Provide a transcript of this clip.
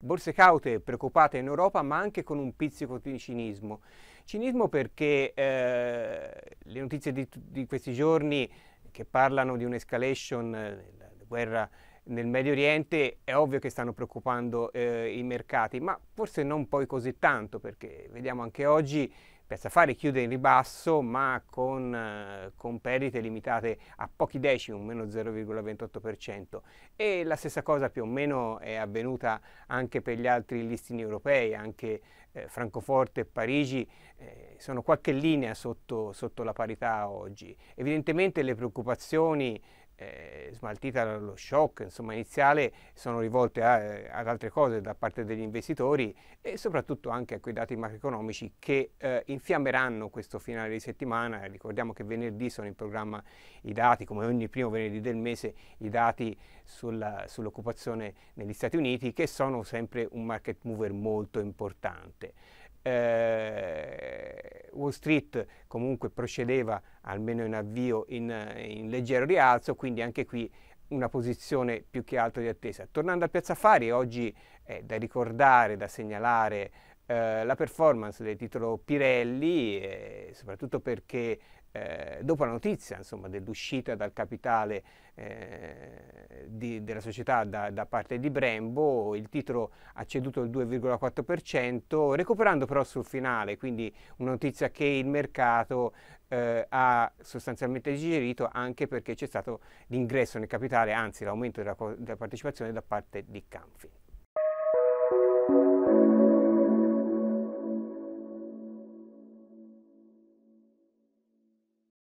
Borse caute preoccupate in Europa ma anche con un pizzico di cinismo. Cinismo perché eh, le notizie di, di, questi giorni che parlano di un'escalation eh, della guerra nel Medio Oriente è ovvio che stanno preoccupando eh, i mercati, ma forse non poi così tanto perché vediamo anche oggi Piazza Fari chiude in ribasso ma con, eh, con perdite limitate a pochi decimi, un meno 0,28% e la stessa cosa più o meno è avvenuta anche per gli altri listini europei, anche eh, Francoforte e Parigi eh, sono qualche linea sotto, sotto la parità oggi. Evidentemente le preoccupazioni eh, smaltita lo shock insomma, iniziale sono rivolte a, eh, ad altre cose da parte degli investitori e soprattutto anche a quei dati macroeconomici che eh, infiammeranno questo finale di settimana. Ricordiamo che venerdì sono in programma i dati, come ogni primo venerdì del mese, i dati sulla, sull'occupazione negli Stati Uniti che sono sempre un market mover molto importante. Eh, Wall Street comunque procedeva almeno in avvio in, in leggero rialzo, quindi anche qui una posizione più che altro di attesa. Tornando a Piazza Affari, oggi è da ricordare, da segnalare eh, la performance del titolo Pirelli, eh, soprattutto perché eh, dopo la notizia dell'uscita dal capitale eh, di, della società da, da, parte di Brembo, il titolo ha ceduto il 2,4%, recuperando però sul finale, quindi una notizia che il mercato eh, ha sostanzialmente digerito anche perché c'è stato l'ingresso nel capitale, anzi l'aumento della, della partecipazione da parte di Canfin.